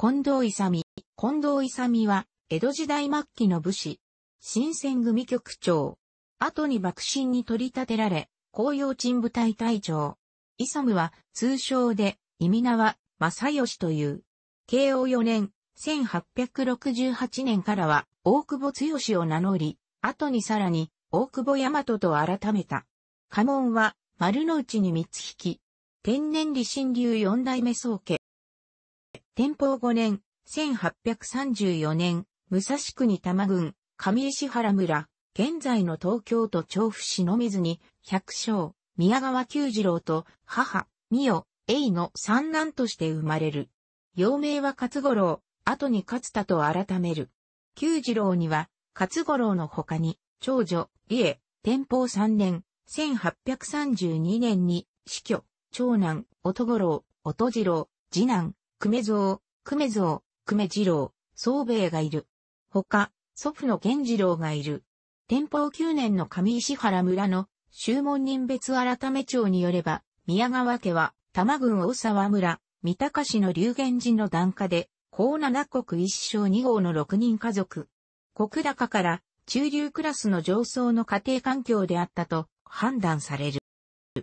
近藤勇。近藤勇は、江戸時代末期の武士。新選組局長。後に幕臣に取り立てられ、紅葉鎮部隊隊長。勇は、通称で、意味名は、正義という。慶応4年、1868年からは、大久保強を名乗り、後にさらに、大久保大和と改めた。家紋は、丸の内に三つ引き。天然理心流四代目宗家。天保5年、1834年、武蔵国多摩郡、上石原村、現在の東京都調布市の水に、百姓、宮川久次郎と母、美代、栄の三男として生まれる。幼名は勝五郎、後に勝田と改める。久次郎には、勝五郎の他に、長女、理恵、天保3年、1832年に、死去、長男、音五郎、音次郎、次男、久米蔵、久米蔵、久米次郎、宗兵衛がいる。他、祖父の源次郎がいる。天保9年の上石原村の宗門人別改め町によれば、宮川家は、多摩郡大沢村、三鷹市の龍言寺の段家で、高七国一生二号の六人家族。国高から中流クラスの上層の家庭環境であったと判断される。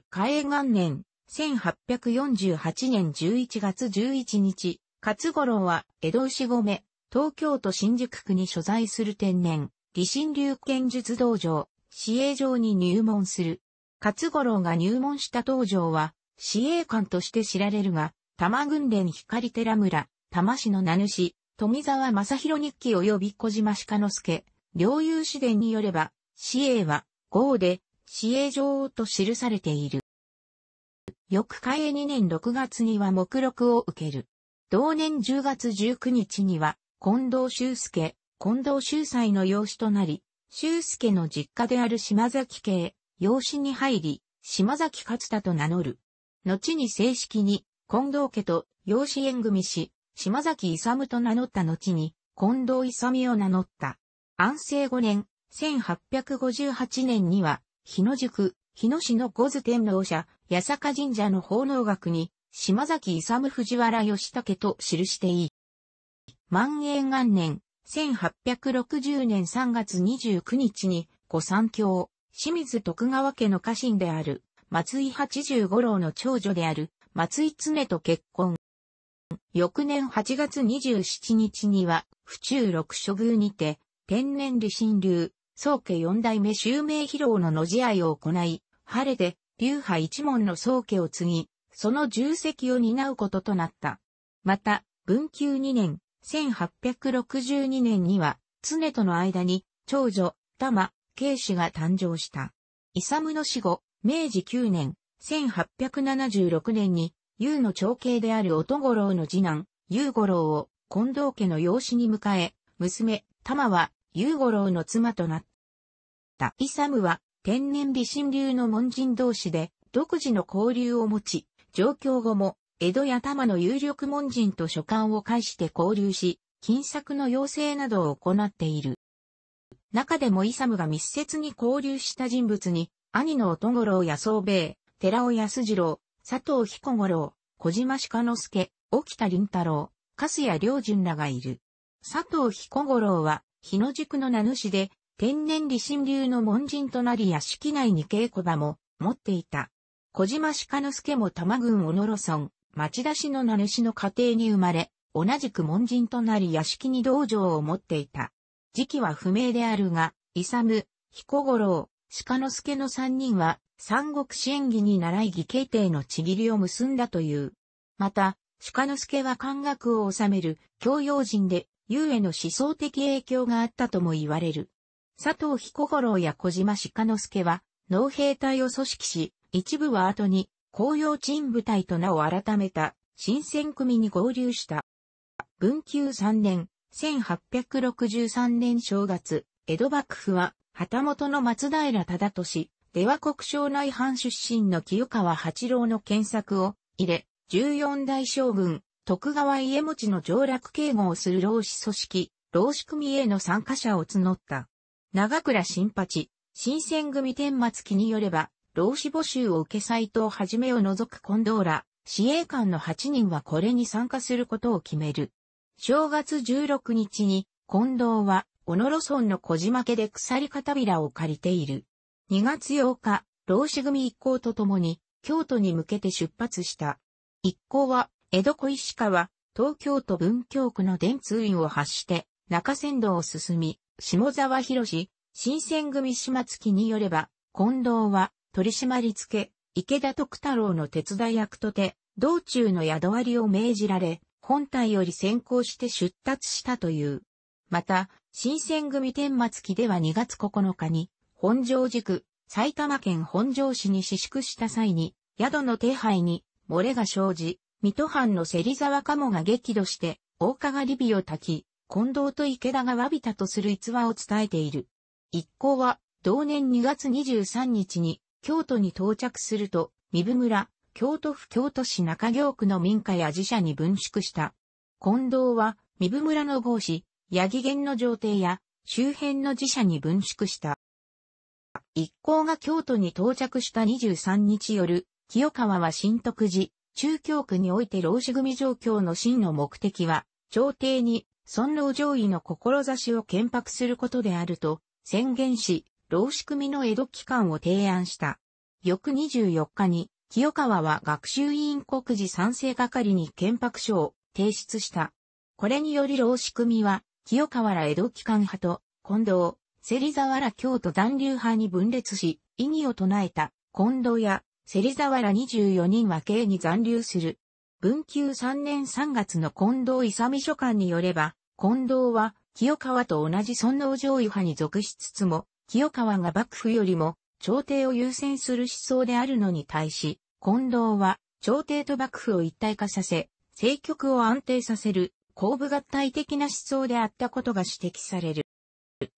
開元年、1848年11月11日、勝五郎は江戸牛込、東京都新宿区に所在する天然、理心流剣術道場、市営場に入門する。勝五郎が入門した道場は、市営館として知られるが、多摩軍連光寺村、多摩市の名主、富沢正宏日記及び小島鹿之助、領有市伝によれば、市営は、号で、市営場と記されている。翌開営2年6月には目録を受ける。同年10月19日には、近藤修介、近藤修斎の養子となり、修介の実家である島崎家へ、養子に入り、島崎勝田と名乗る。後に正式に、近藤家と養子縁組し、島崎勇と名乗った後に、近藤勇を名乗った。安政5年、1858年には、日野宿、日野市の五頭天皇社、八坂神社の奉納額に、島崎勇藤原義武と記していい。万永元年、1860年3月29日に、御三教、清水徳川家の家臣である、松井八十五郎の長女である、松井常と結婚。翌年8月27日には、府中六所宮にて、天然理心流、宗家四代目襲名披露の野試合を行い、晴れで、流派一門の宗家を継ぎ、その重責を担うこととなった。また、文久二年、1862年には、常との間に、長女、玉、慶氏が誕生した。イサムの死後、明治九年、1876年に、優の長兄である乙五郎の次男、優五郎を、近藤家の養子に迎え、娘、玉は、優五郎の妻となった。イサムは、天然美神流の門人同士で独自の交流を持ち、上京後も江戸や多摩の有力門人と書簡を介して交流し、金策の要請などを行っている。中でもイサムが密接に交流した人物に、兄の乙五郎や宗兵衛、寺尾康次郎、佐藤彦五郎、小島鹿之助、沖田林太郎、粕谷良順らがいる。佐藤彦五郎は、日野塾の名主で、天然理心流の門人となり屋敷内に稽古場も持っていた。小島鹿之助も多摩郡小野路村、町田市の名主の家庭に生まれ、同じく門人となり屋敷に道場を持っていた。時期は不明であるが、勇、彦五郎、鹿之助の三人は、三国支援儀に習い義兄弟のちぎりを結んだという。また、鹿之助は漢学を治める教養人で、優への思想的影響があったとも言われる。佐藤彦五郎や小島鹿之助は、農兵隊を組織し、一部は後に、紅葉鎮部隊と名を改めた、新選組に合流した。文久3年、1863年正月、江戸幕府は、旗本の松平忠俊、出羽国省内藩出身の清川八郎の検索を入れ、14代将軍、徳川家持の上落警護をする老子組織、老子組への参加者を募った。長倉新八、新選組天末期によれば、老子募集を受け斎藤はじめを除く近藤ら、司令官の8人はこれに参加することを決める。正月16日に、近藤は、小野路村の小島家で鎖片びらを借りている。2月8日、老子組一行と共に、京都に向けて出発した。一行は、江戸小石川、東京都文京区の電通院を発して、中仙道を進み、下沢博新選組島月によれば、近藤は取締り付、池田徳太郎の手伝い役とて、道中の宿割りを命じられ、本体より先行して出立したという。また、新選組天末期では2月9日に、本庄塾、埼玉県本庄市に私宿した際に、宿の手配に漏れが生じ、水戸藩の芹沢鴨が激怒して、大加賀り火を焚き、近藤と池田が詫びたとする逸話を伝えている。一行は、同年2月23日に、京都に到着すると、三部村、京都府京都市中京区の民家や寺社に分宿した。近藤は、三部村の合子、八木源の上邸や、周辺の寺社に分宿した。一行が京都に到着した23日夜、清川は新徳寺、中京区において老子組状況の真の目的は、朝廷に尊老上位の志を建白することであると宣言し、老仕組みの江戸期間を提案した。翌24日に、清川は学習委員国事賛成係に建白書を提出した。これにより老仕組みは、清川ら江戸機関派と、近藤、芹沢ら京都残留派に分裂し、異議を唱えた、近藤や芹沢ら24人は刑に残留する。文久3年3月の近藤勇書簡によれば、近藤は清川と同じ尊王攘夷派に属しつつも、清川が幕府よりも朝廷を優先する思想であるのに対し、近藤は朝廷と幕府を一体化させ、政局を安定させる後部合体的な思想であったことが指摘される。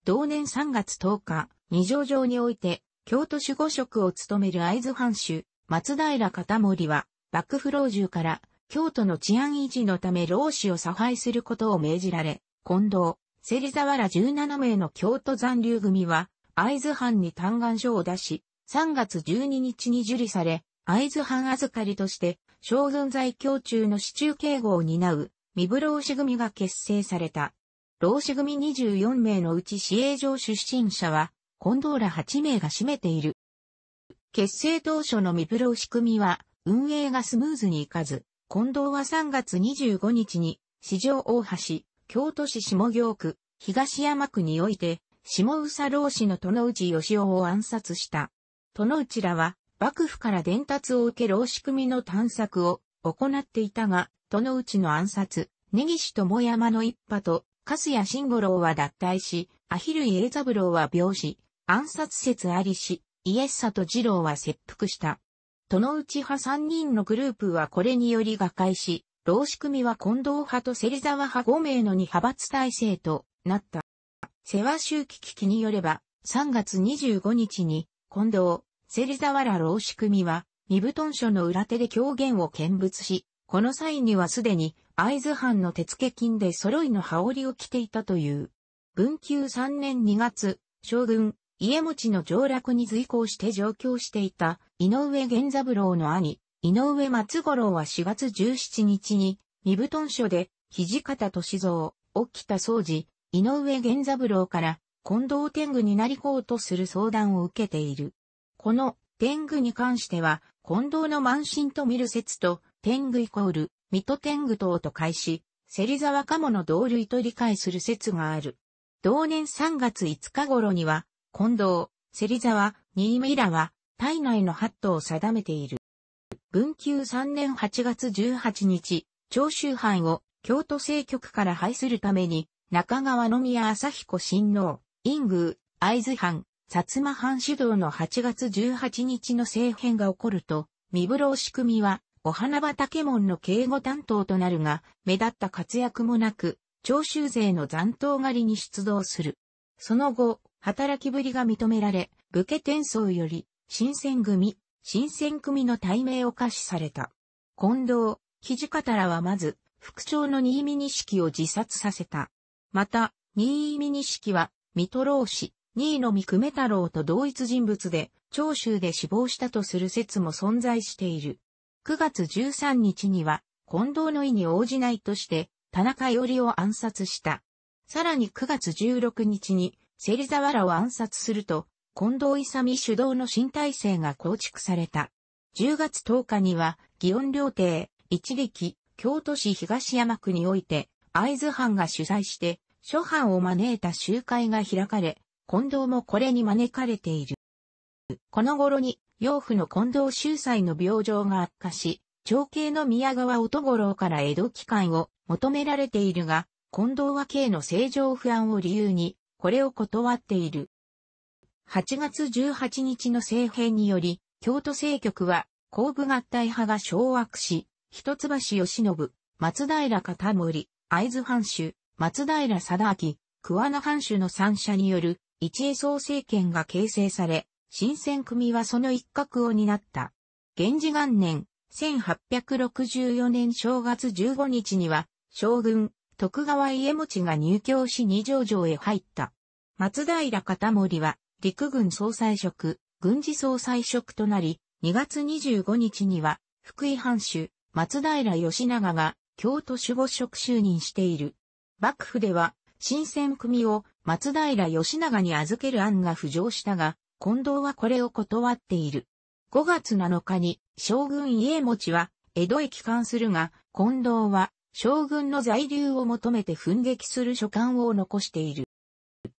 同年3月10日、二条城において、京都守護職を務める会津藩主、松平片森は、幕府老中から京都の治安維持のため老子を差配することを命じられ、近藤、芹沢ら17名の京都残留組は、会津藩に嘆願書を出し、3月12日に受理され、会津藩預かりとして、将軍在京中の市中警護を担う、三部老子組が結成された。老子組24名のうち市営上出身者は、近藤ら8名が占めている。結成当初の三部老子組は、運営がスムーズにいかず、近藤は3月25日に、市場大橋、京都市下京区、東山区において、下宇佐老氏の戸内義雄を暗殺した。戸内らは、幕府から伝達を受け老仕組みの探索を行っていたが、戸内の暗殺、根岸智山の一派と、粕谷慎五郎は脱退し、アヒルイエルザブロは病死、暗殺説ありし、イエッサと二郎は切腹した。都の内派3人のグループはこれにより瓦解し、老仕組は近藤派と芹沢派5名の2派閥体制となった。世話周期危機によれば、3月25日に、近藤、芹沢ら老仕組は、身布団書の裏手で狂言を見物し、この際にはすでに、会津藩の手付金で揃いの羽織を着ていたという。文久3年2月、将軍、家持の上落に随行して上京していた井上源三郎の兄、井上松五郎は4月17日に、身布団所で、土方歳三、沖田総司、井上源三郎から、近藤天狗になりこうとする相談を受けている。この、天狗に関しては、近藤の満身と見る説と、天狗イコール、水戸天狗等と返し、芹沢鴨の同類と理解する説がある。同年3月5日頃には、近藤、芹沢、新見らは、体内のハットを定めている。文久3年8月18日、長州藩を京都政局から廃するために、中川宮朝彦親王、陰宮、会津藩、薩摩藩主導の8月18日の政変が起こると、三呂仕組みは、お花畑門の警護担当となるが、目立った活躍もなく、長州勢の残党狩りに出動する。その後、働きぶりが認められ、武家転送より、新選組、新選組の対名を可視された。近藤、土方らはまず、副長の新見錦を自殺させた。また、新見錦は、水戸老氏、新野三久米太郎と同一人物で、長州で死亡したとする説も存在している。9月13日には、近藤の意に応じないとして、田中よりを暗殺した。さらに9月16日に、芹沢らを暗殺すると、近藤勇主導の新体制が構築された。10月10日には、祇園料亭、一力、京都市東山区において、会津藩が主催して、諸藩を招いた集会が開かれ、近藤もこれに招かれている。この頃に、養父の近藤秀才の病状が悪化し、長兄の宮川乙五郎から江戸機還を求められているが、近藤は慶の正常不安を理由に、これを断っている。8月18日の政変により、京都政局は、後部合体派が掌握し、一橋義信、松平片森、会津藩主、松平貞明、桑名藩主の三者による一栄総政権が形成され、新選組はその一角を担った。源氏元年、1864年正月15日には、将軍、徳川家持が入京し二条城へ入った。松平片森は、陸軍総裁職、軍事総裁職となり、2月25日には、福井藩主、松平義長が、京都守護職就任している。幕府では、新選組を松平義長に預ける案が浮上したが、近藤はこれを断っている。5月7日に将軍家持は江戸へ帰還するが、近藤は将軍の在留を求めて奮撃する書簡を残している。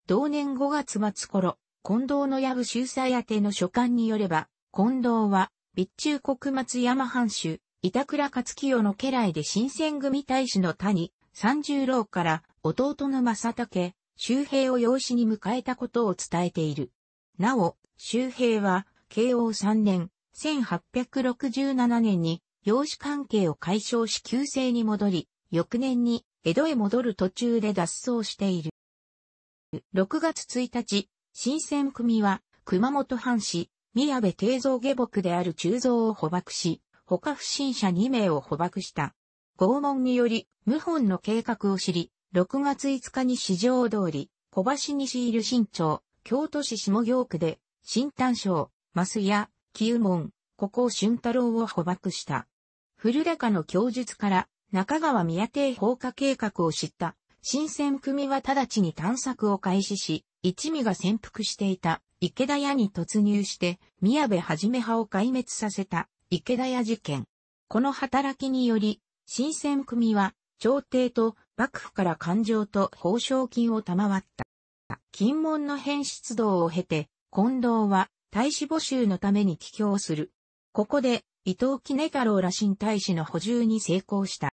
同年5月末頃、近藤の部秀才宛ての書簡によれば、近藤は、備中国松山藩主、板倉勝清の家来で新選組大使の谷、三十郎から弟の正武、周平を養子に迎えたことを伝えている。なお、周平は、慶応3年、1867年に養子関係を解消し旧姓に戻り、翌年に江戸へ戻る途中で脱走している。6月1日、新選組は熊本藩士、宮部定蔵下僕である鋳造を捕獲し、他不審者2名を捕獲した。拷問により、謀反の計画を知り、6月5日に市場通り、小橋西いる新町、京都市下京区で、新丹省、マスや、旧門、ここ春太郎を捕獲した。古高の供述から中川宮邸放火計画を知った新選組は直ちに探索を開始し、一味が潜伏していた池田屋に突入して宮部はじめ派を壊滅させた池田屋事件。この働きにより、新選組は朝廷と幕府から勘定と報奨金を賜った。金門の変出動を経て、近藤は大使募集のために帰郷する。ここで伊藤杵太郎ら新大使の補充に成功した。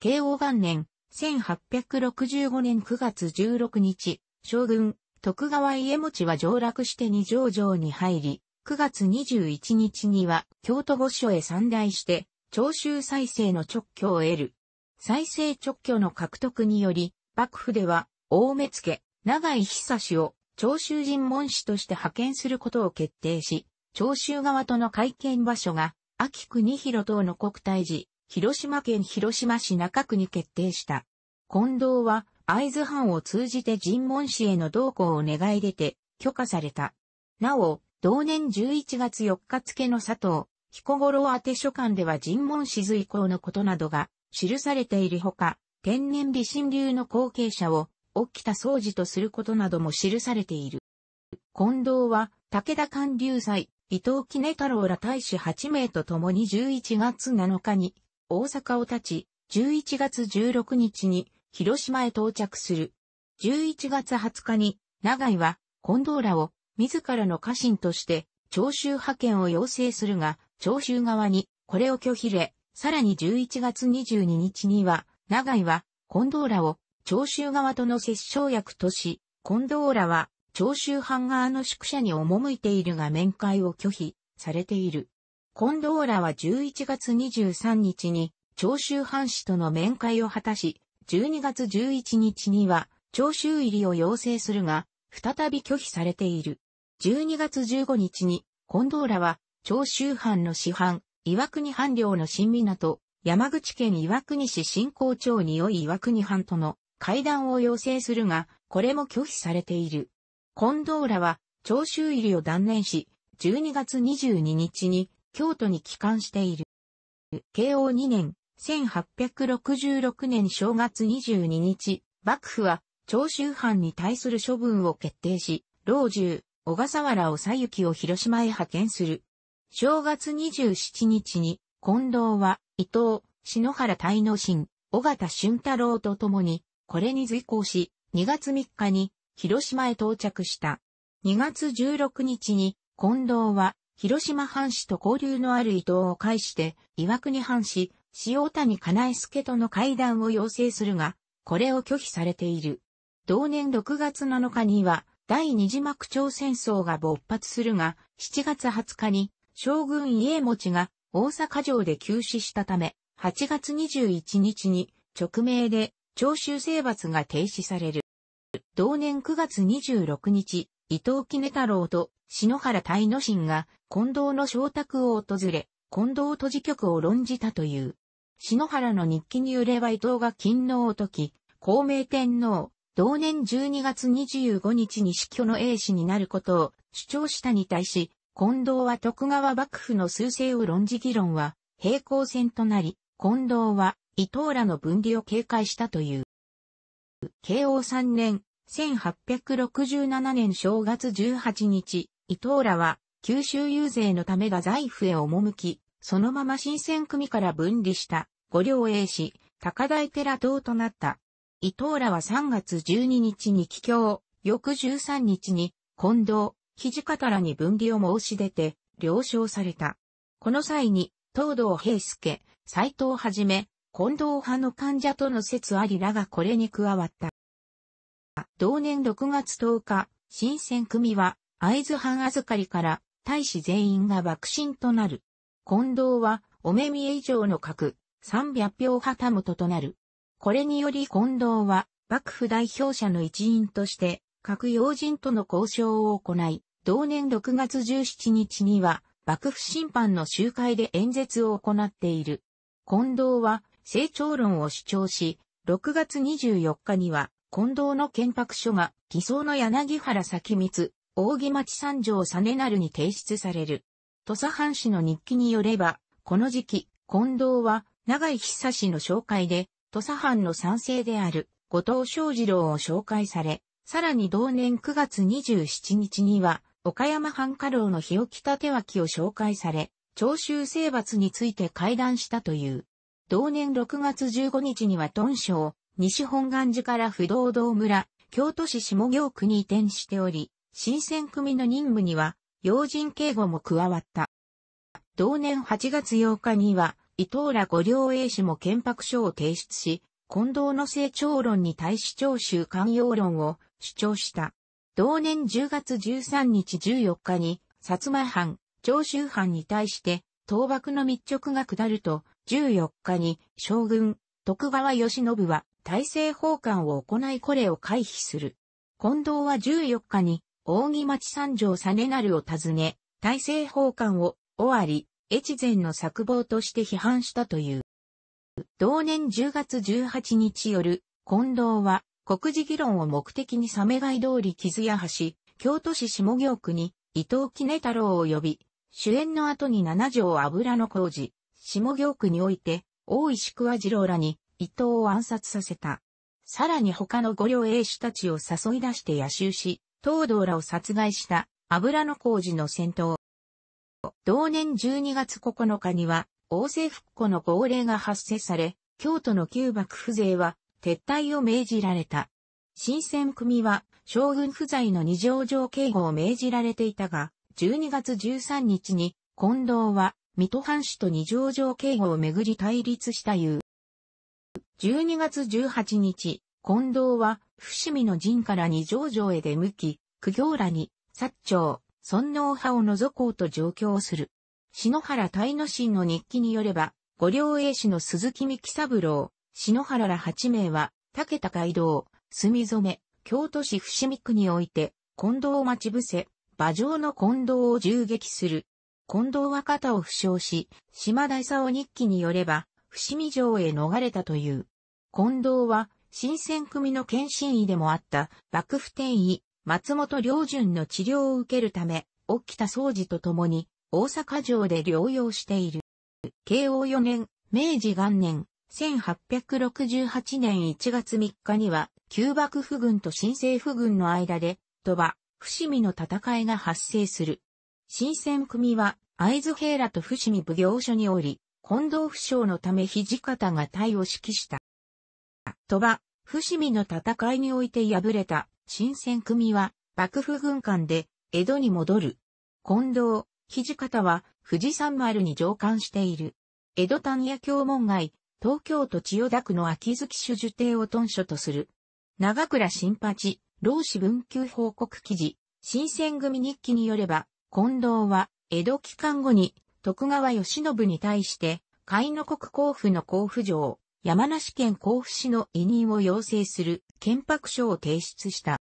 慶応元年、1865年9月16日、将軍、徳川家持は上洛して二条城に入り、9月21日には京都御所へ参来して、長州再生の直居を得る。再生直居の獲得により、幕府では、大目付、長井久志を長州人門士として派遣することを決定し、長州側との会見場所が秋国広等の国体寺、広島県広島市中区に決定した。近藤は、会津藩を通じて尋問氏への同行を願い出て、許可された。なお、同年11月4日付の佐藤、彦五郎宛書館では尋問氏随行のことなどが記されているほか、天然美神流の後継者を、起きた掃除とすることなども記されている。近藤は、武田官流祭、伊藤杵太郎ら大使8名と共に11月7日に大阪を立ち、11月16日に広島へ到着する。11月20日に長井は近藤らを自らの家臣として徴収派遣を要請するが、徴収側にこれを拒否れ、さらに11月22日には長井は近藤らを徴収側との折衝役とし、近藤らは長州藩側の宿舎に赴いているが面会を拒否されている。コンドーラは11月23日に長州藩士との面会を果たし、12月11日には長州入りを要請するが、再び拒否されている。12月15日に、コンドーラは、長州藩の市藩、岩国藩領の新港、山口県岩国市新港町に良い岩国藩との会談を要請するが、これも拒否されている。近藤らは、長州入りを断念し、12月22日に京都に帰還している。慶応2年、1866年正月22日、幕府は長州藩に対する処分を決定し、老中、小笠原をゆきを広島へ派遣する。正月27日に、近藤は、伊藤、篠原大之神、小形俊太郎と共に、これに随行し、2月3日に、広島へ到着した。2月16日に、近藤は、広島藩士と交流のある伊藤を介して、岩国藩士、塩谷金井助との会談を要請するが、これを拒否されている。同年6月7日には、第二次幕長戦争が勃発するが、7月20日に、将軍家持が大阪城で急死したため、8月21日に、直命で、徴収征伐が停止される。同年9月26日、伊藤杵太郎と篠原大之進が近藤の小宅を訪れ、近藤都事局を論じたという。篠原の日記によれば伊藤が勤能を解き、孔明天皇、同年12月25日に死去の英氏になることを主張したに対し、近藤は徳川幕府の数勢を論じ議論は平行線となり、近藤は伊藤らの分離を警戒したという。慶応3年、1867年正月18日、伊藤らは、九州遊勢のためが財布へ赴き、そのまま新選組から分離した、五両英氏、高台寺等となった。伊藤らは3月12日に帰郷、翌13日に、近藤、土方らに分離を申し出て、了承された。この際に、東道平助、斎藤はじめ、近藤派の患者との説ありらがこれに加わった。同年6月10日、新選組は、会津藩預かりから、大使全員が爆心となる。近藤は、お目見え以上の核、300票旗本となる。これにより近藤は、幕府代表者の一員として、各要人との交渉を行い、同年6月17日には、幕府審判の集会で演説を行っている。近藤は、成長論を主張し、6月24日には、近藤の憲白書が、偽装の柳原咲光、扇町三条実成に提出される。土佐藩士の日記によれば、この時期、近藤は、長井久氏の紹介で、土佐藩の賛成である、後藤昌二郎を紹介され、さらに同年9月27日には、岡山藩家老の日置立脇を紹介され、徴収征伐について会談したという。同年6月15日には豚省、西本願寺から不動堂村、京都市下京区に移転しており、新選組の任務には、要人警護も加わった。同年8月8日には、伊藤ら五両英氏も憲白書を提出し、近藤の成長論に対し長州寛容論を主張した。同年10月13日14日に、薩摩藩、長州藩に対して、倒幕の密直が下ると、14日に将軍、徳川義信は大政奉還を行いこれを回避する。近藤は14日に、扇町三条実成を訪ね、大政奉還を、終わり、越前の作望として批判したという。同年10月18日夜、近藤は、国事議論を目的にサメガイ通り傷や橋、京都市下京区に、伊藤杵太郎を呼び、主演の後に七条油の工事、下京区において、大石桑次郎らに伊藤を暗殺させた。さらに他の御両英士たちを誘い出して野襲し、東道らを殺害した油の工事の戦闘。同年12月9日には、王政復古の号令が発生され、京都の旧幕府勢は撤退を命じられた。新選組は将軍不在の二条城警護を命じられていたが、12月13日に近藤は水戸藩主と二条城警護をめぐり対立したゆう。12月18日、近藤は、伏見の陣から二条城へ出向き、苦行らに、薩長、尊王派を除こうと上京する。篠原大之進の日記によれば、御両栄氏の鈴木幹三郎、篠原ら八名は、武田街道、墨染、京都市伏見区において、近藤を待ち伏せ、馬上の近藤を銃撃する。近藤は肩を負傷し、島田を日記によれば、伏見城へ逃れたという。近藤は、新選組の検診医でもあった、幕府天医、松本良順の治療を受けるため、起きた掃除と共に、大阪城で療養している。慶応4年、明治元年、1868年1月3日には、旧幕府軍と新政府軍の間で、鳥羽、伏見の戦いが発生する。新選組は、会津平らと伏見奉行所におり、近藤不将のため土方が隊を指揮した。鳥羽、伏見の戦いにおいて敗れた新選組は、幕府軍艦で江戸に戻る。近藤、土方は富士山丸に上官している。江戸丹野教門外、東京都千代田区の秋月主樹邸を屯所とする。長倉新八、老子文久報告記事、新選組日記によれば、近藤は、江戸期間後に、徳川義信に対して、海の国甲府の甲府城、山梨県甲府市の委任を要請する憲白書を提出した。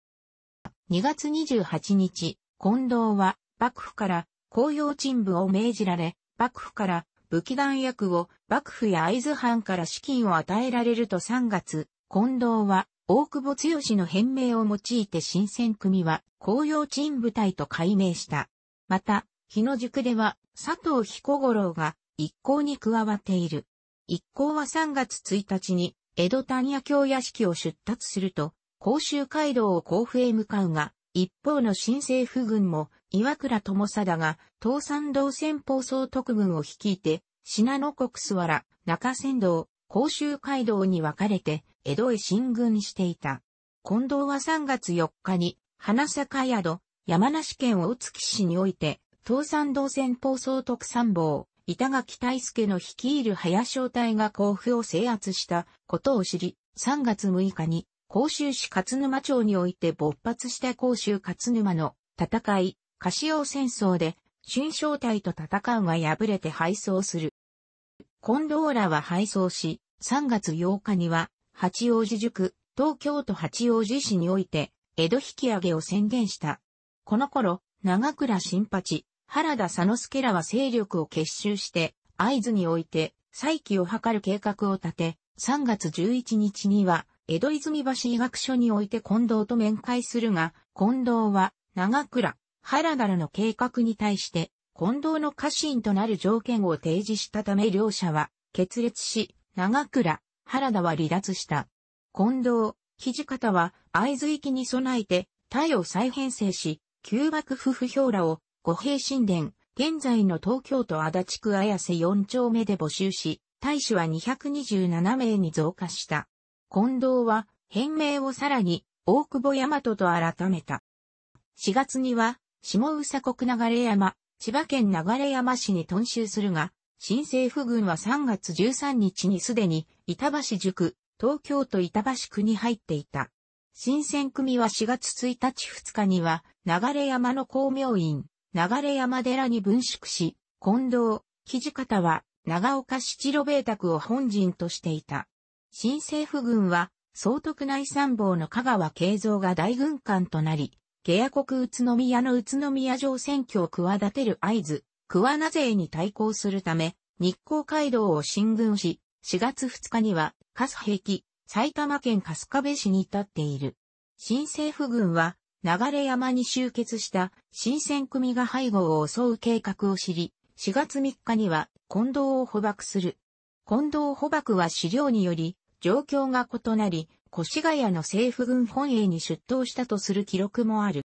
2月28日、近藤は、幕府から、公用陳部を命じられ、幕府から、武器弾薬を幕府や会津藩から資金を与えられると3月、近藤は大久保剛の変名を用いて新選組は公用鎮部隊と改名した。また、日野塾では佐藤彦五郎が一行に加わっている。一行は3月1日に江戸谷屋京屋敷を出立すると、甲州街道を甲府へ向かうが、一方の新政府軍も岩倉智貞が東山道戦法総督軍を率いて、信濃国諏原ら中山道、甲州街道に分かれて江戸へ進軍していた。近藤は3月4日に花坂宿、山梨県大月市において、東山道線放送特産坊、板垣大助の率いる林小隊が甲府を制圧したことを知り、3月6日に、甲州市勝沼町において勃発した甲州勝沼の戦い、カシオ戦争で、新小隊と戦うが敗れて敗走する。近藤らは敗走し、3月8日には、八王子塾、東京都八王子市において、江戸引き上げを宣言した。この頃、長倉新八、原田佐之助らは勢力を結集して、合図において、再起を図る計画を立て、3月11日には、江戸泉橋医学所において近藤と面会するが、近藤は、長倉、原田らの計画に対して、近藤の家臣となる条件を提示したため両者は、決裂し、長倉、原田は離脱した。近藤、土方は、合図域に備えて、隊を再編成し、旧幕府不評らを五平神殿、現在の東京都足立区綾瀬四丁目で募集し、大使は227名に増加した。近藤は変名をさらに大久保大和と改めた。4月には下宇佐国流山、千葉県流山市に屯集するが、新政府軍は3月13日にすでに板橋塾、東京都板橋区に入っていた。新選組は4月1日2日には、流山の光明院、流山寺に分縮し、近藤、土方は、長岡七郎米卓を本陣としていた。新政府軍は、総督内参謀の香川慶三が大軍艦となり、下野国宇都宮の宇都宮城選挙を企てる合図、桑名勢に対抗するため、日光街道を進軍し、4月2日には、カス壁、埼玉県春日部市に至っている。新政府軍は、流山に集結した新選組が背後を襲う計画を知り、4月3日には近藤を捕獲する。近藤捕獲は資料により、状況が異なり、越谷の政府軍本営に出頭したとする記録もある。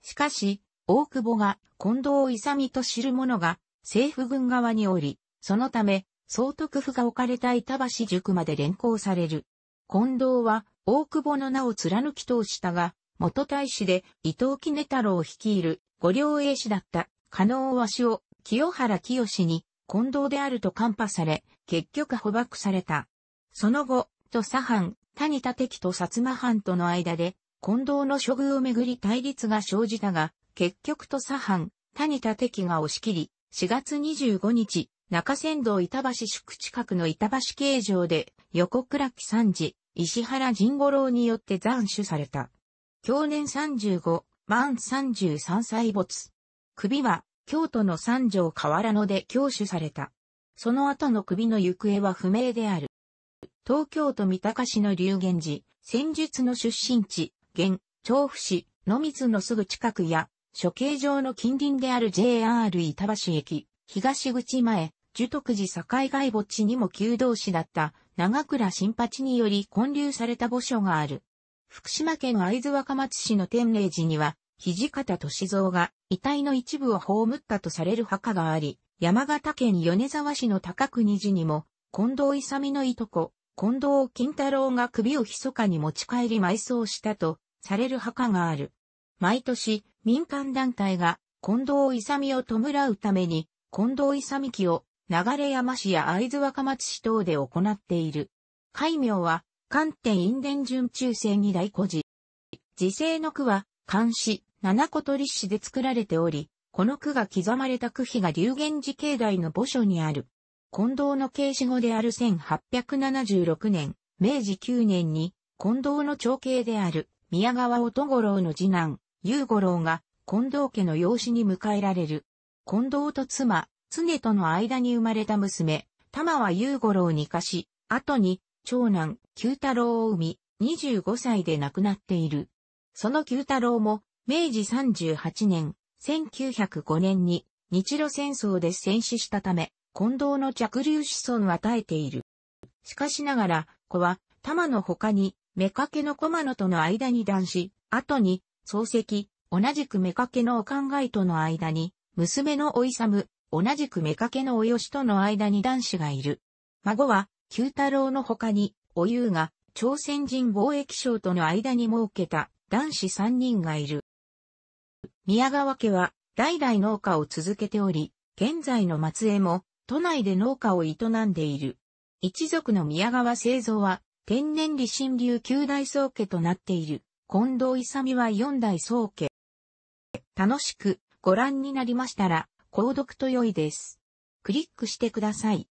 しかし、大久保が近藤を勇と知る者が政府軍側におり、そのため、総督府が置かれた板橋塾まで連行される。近藤は大久保の名を貫き通したが、元大使で伊藤杵太郎を率いる五両英氏だった加納和氏を清原清に近藤であると看破され、結局捕獲された。その後、土佐藩、谷田敵と薩摩藩との間で、近藤の処遇をめぐり対立が生じたが、結局土佐藩、谷田敵が押し切り、4月25日、中仙道板橋宿近くの板橋形状で、横倉木三次、石原神五郎によって斬首された。去年35、満33歳没。首は、京都の三条河原野で教取された。その後の首の行方は不明である。東京都三鷹市の龍源寺、戦術の出身地、現、調布市、野水のすぐ近くや、処刑場の近隣である JR 板橋駅、東口前、樹徳寺境外墓地にも旧道士だった長倉新八により建立された墓所がある。福島県会津若松市の天霊寺には、土方歳三が遺体の一部を葬ったとされる墓があり、山形県米沢市の高国寺にも、近藤勇のいとこ、近藤金太郎が首を密かに持ち帰り埋葬したとされる墓がある。毎年、民間団体が近藤勇を弔うために、近藤勇記を流山市や会津若松市等で行っている。戒名は、寒天院伝順中世二大古寺。寺世の句は、漢詩、七古鳥詩で作られており、この句が刻まれた句碑が流源寺境内の墓所にある。近藤の慶死後である1876年、明治9年に、近藤の長兄である、宮川乙五郎の次男、雄五郎が、近藤家の養子に迎えられる。近藤と妻、常との間に生まれた娘、玉は雄五郎に貸し、後に、長男、九太郎を生み、25歳で亡くなっている。その九太郎も、明治38年、1905年に、日露戦争で戦死したため、近藤の着流子孫は耐えている。しかしながら、子は、玉の他に、けの駒野との間に男子、後に、漱石、同じくけのお考えとの間に、娘のおいさむ、同じく妾のおよしとの間に男子がいる。孫は、九太郎の他に、おゆうが、朝鮮人貿易省との間に設けた男子三人がいる。宮川家は、代々農家を続けており、現在の松江も、都内で農家を営んでいる。一族の宮川製造は、天然理心流九大宗家となっている。近藤勇は四代宗家。楽しくご覧になりましたら、購読と良いです。クリックしてください。